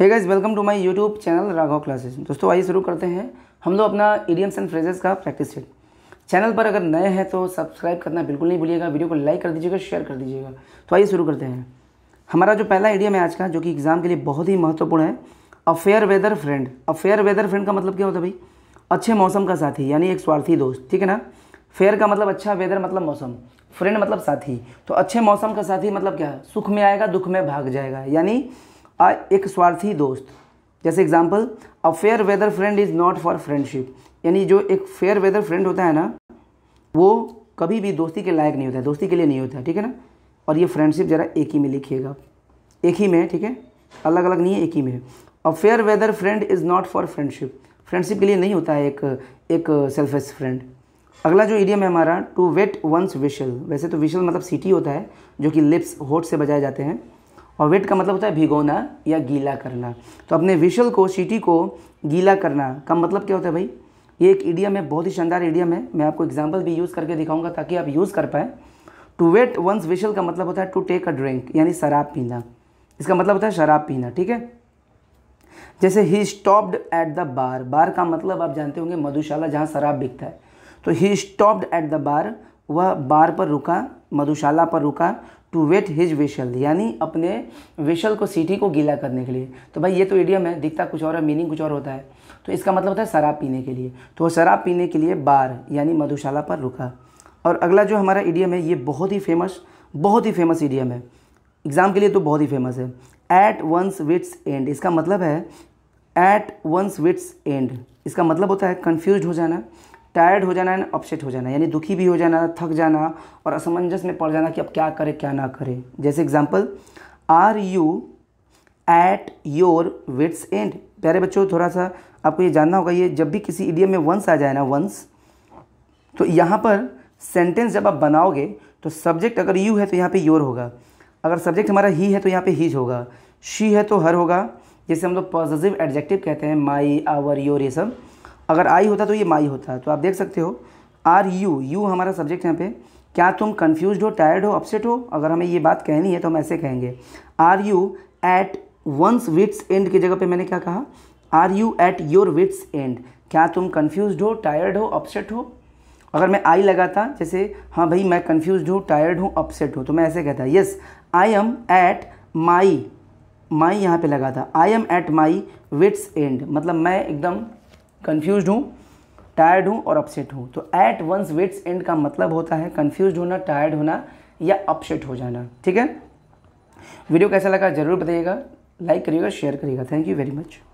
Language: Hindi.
hey guys welcome to my YouTube channel Raghav classes दोस्तों आइए शुरू करते हैं हम लोग अपना इडियम्स एंड फ्रेजेस का प्रैक्टिस सेट चैनल पर अगर नए हैं तो सब्सक्राइब करना बिल्कुल नहीं भूलिएगा वीडियो को लाइक कर दीजिएगा शेयर कर दीजिएगा तो आइए शुरू करते हैं हमारा जो पहला इडियम है आज का जो कि एग्ज़ाम के लिए बहुत ही महत्वपूर्ण है a fair weather friend a fair weather friend का मतलब क्या होता है भाई अच्छे मौसम का साथी यानी एक स्वार्थी दोस्त ठीक है ना फेयर का मतलब अच्छा वेदर मतलब मौसम फ्रेंड मतलब साथी तो अच्छे मौसम का साथी मतलब क्या सुख में आएगा दुख में भाग जाएगा यानी आ एक स्वार्थी दोस्त जैसे example a fair weather friend is not for friendship यानी जो एक फेयर वेदर फ्रेंड होता है ना वो कभी भी दोस्ती के लायक नहीं होता है दोस्ती के लिए नहीं होता है ठीक है ना और ये फ्रेंडशिप ज़रा एक ही में लिखिएगा एक ही में है ठीक है अलग अलग नहीं है एक ही में a fair weather friend is not for friendship friendship के लिए नहीं होता है एक एक सेल्फेस फ्रेंड अगला जो एरिया है हमारा टू वेट वंस विशल वैसे तो विशल मतलब सिटी होता है जो कि लिप्स होठ से बजाए जाते हैं और वेट का मतलब होता है भिगोना या गीला करना तो अपने विशल को सीटी को गीला करना का मतलब क्या होता है भाई ये एक ईडियम है बहुत ही शानदार ईडियम है मैं आपको एग्जाम्पल भी यूज़ करके दिखाऊंगा ताकि आप यूज़ कर पाएँ टू वेट वंस विशल का मतलब होता है टू टेक अ ड्रिंक यानी शराब पीना इसका मतलब होता है शराब पीना ठीक है जैसे he stopped at the bar bar का मतलब आप जानते होंगे मधुशाला जहाँ शराब बिकता है तो he stopped at the bar वह बार पर रुका मधुशाला पर रुका टू वेट हिज वेशल यानी अपने वेशल को सीटी को गीला करने के लिए तो भाई ये तो एडियम है दिखता कुछ और है मीनिंग कुछ और होता है तो इसका मतलब होता है शराब पीने के लिए तो शराब पीने के लिए बार यानी मधुशाला पर रुका और अगला जो हमारा एडियम है ये बहुत ही फेमस बहुत ही फेमस एडियम है एग्ज़ाम के लिए तो बहुत ही फेमस है एट वंस विट्स एंड इसका मतलब है एट वंस विट्स एंड इसका मतलब होता है कन्फ्यूज हो जाना टायर्ड हो जाना एंड अपसेट हो जाना यानी दुखी भी हो जाना थक जाना और असमंजस में पड़ जाना कि अब क्या करें क्या ना करें जैसे example are you at your wits end प्यारे बच्चों थोड़ा सा आपको ये जानना होगा ये जब भी किसी इडियम में वंस आ जाए ना वंस तो यहाँ पर सेंटेंस जब आप बनाओगे तो सब्जेक्ट अगर यू है तो यहाँ पे योर होगा अगर सब्जेक्ट हमारा ही है तो यहाँ पे हीज होगा शी है तो हर होगा जैसे हम लोग पॉजिटिव एडजेक्टिव कहते हैं माई आवर योर ये सब अगर आई होता तो ये माई होता तो आप देख सकते हो आर यू यू हमारा सब्जेक्ट यहाँ पे क्या तुम कन्फ्यूज हो टायर्ड हो अपसेट हो अगर हमें ये बात कहनी है तो हम ऐसे कहेंगे are you at one's wits end की जगह पे मैंने क्या कहा are you at your wits end क्या तुम कन्फ्यूज हो टायर्ड हो अपसेट हो अगर मैं आई लगाता जैसे हाँ भाई मैं कन्फ्यूज हूँ टायर्ड हूँ अपसेट हूँ तो मैं ऐसे कहता yes I am at my my यहाँ पे लगा था I am at my wits end मतलब मैं एकदम कन्फ्यूज हूँ टायर्ड हूँ और अपसेट हूँ तो एट वंस वेट्स एंड का मतलब होता है कन्फ्यूज होना टायर्ड होना या अपसेट हो जाना ठीक है वीडियो कैसा लगा ज़रूर बताइएगा लाइक करिएगा शेयर करिएगा थैंक यू वेरी मच